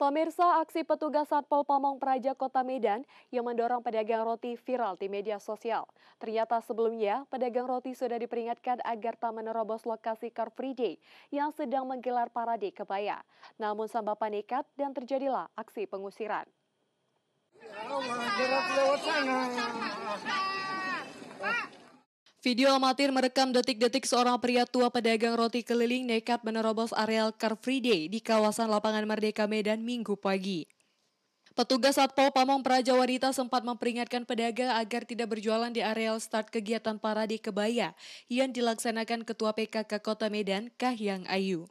Pemirsa, aksi petugas Satpol Pamong Praja Kota Medan yang mendorong pedagang roti viral di media sosial. Ternyata sebelumnya, pedagang roti sudah diperingatkan agar tak menerobos lokasi Car Free Day yang sedang menggelar parade kebaya. Namun sambal panikat dan terjadilah aksi pengusiran. Ya, Video amatir merekam detik-detik seorang pria tua pedagang roti keliling nekat menerobos areal Car Free Day di kawasan lapangan Merdeka Medan Minggu pagi. Petugas Satpol Pamong Praja Wanita sempat memperingatkan pedagang agar tidak berjualan di areal start kegiatan parade kebaya yang dilaksanakan Ketua PKK Kota Medan Kahyang Ayu.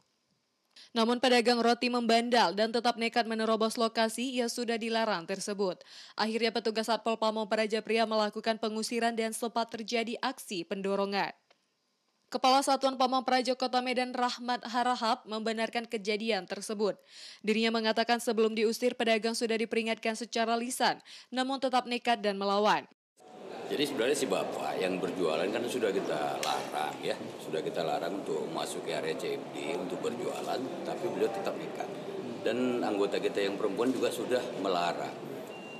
Namun pedagang roti membandal dan tetap nekat menerobos lokasi yang sudah dilarang tersebut. Akhirnya petugas Satpol Pamong Praja Pria melakukan pengusiran dan sempat terjadi aksi pendorongan. Kepala Satuan Pamong Praja Kota Medan Rahmat Harahap membenarkan kejadian tersebut. Dirinya mengatakan sebelum diusir pedagang sudah diperingatkan secara lisan, namun tetap nekat dan melawan. Jadi sebenarnya si Bapak yang berjualan kan sudah kita larang ya sudah kita larang untuk masuk ke area CFD untuk berjualan tapi beliau tetap nekat dan anggota kita yang perempuan juga sudah melarang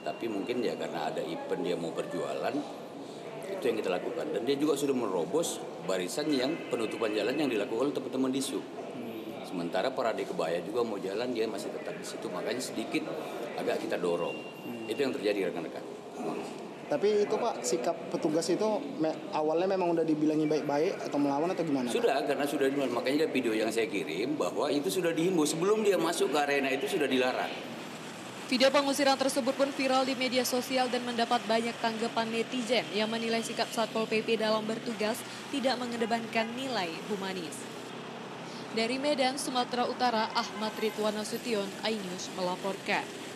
tapi mungkin ya karena ada event dia mau berjualan itu yang kita lakukan dan dia juga sudah merobos barisan yang penutupan jalan yang dilakukan oleh teman-teman di sub sementara parade kebaya juga mau jalan dia masih tetap di situ makanya sedikit agak kita dorong itu yang terjadi rekan-rekan tapi itu Pak sikap petugas itu me awalnya memang udah dibilangi baik-baik atau melawan atau gimana? Sudah Pak? karena sudah dimulai. Makanya ada video yang saya kirim bahwa itu sudah dihimbau sebelum dia masuk ke arena itu sudah dilarang. Video pengusiran tersebut pun viral di media sosial dan mendapat banyak tanggapan netizen yang menilai sikap Satpol PP dalam bertugas tidak mengedepankan nilai humanis. Dari Medan, Sumatera Utara, Ahmad Ridwan Nasution, iNews melaporkan.